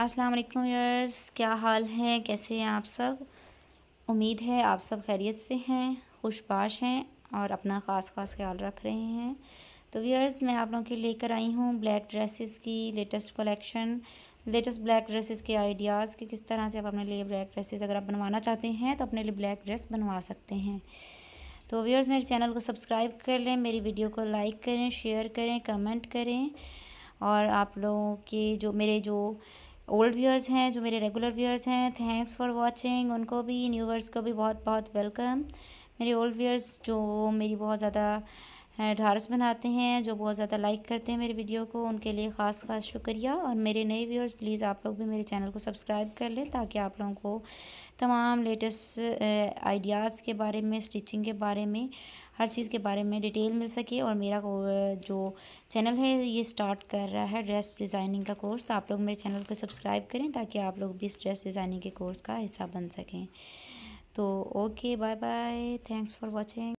अस्सलाम वालेकुम यर्स क्या हाल है कैसे हैं आप सब उम्मीद है आप सब खैरियत से हैं खुशबाश हैं और अपना ख़ास ख़ास ख्याल रख रहे हैं तो वीयर्स मैं आप लोगों के लेकर आई हूँ ब्लैक ड्रेसेस की latest collection latest black dresses के आइडियाज़ कि किस तरह से आप अपने लिए ब्लैक ड्रेसेस अगर आप बनवाना चाहते हैं तो अपने लिए ब्लैक ड्रेस बनवा सकते हैं तो व्यूअर्स मेरे चैनल को सब्सक्राइब कर लें मेरी वीडियो को लाइक करें शेयर करें कमेंट करें और आप लोगों के जो मेरे जो ओल्ड व्यूअर्स हैं जो मेरे रेगुलर व्यूअर्स हैं थैंक्स फॉर वॉचिंग उनको भी न्यूअर्स को भी बहुत बहुत वेलकम मेरे ओल्ड व्यूअर्स जो मेरी बहुत ज़्यादा ढारस बनाते हैं जो बहुत ज़्यादा लाइक करते हैं मेरे वीडियो को उनके लिए ख़ास ख़ास शुक्रिया और मेरे नए व्यूअर्स प्लीज़ आप लोग भी मेरे चैनल को सब्सक्राइब कर लें ताकि आप लोगों को तमाम लेटेस्ट आइडियाज़ के बारे में स्टिचिंग के बारे में हर चीज़ के बारे में डिटेल मिल सके और मेरा जो चैनल है ये स्टार्ट कर रहा है ड्रेस डिज़ाइनिंग का कोर्स तो आप लोग मेरे चैनल को सब्सक्राइब करें ताकि आप लोग भी इस ड्रेस डिज़ाइनिंग के कोर्स का हिस्सा बन सकें तो okay bye bye thanks for watching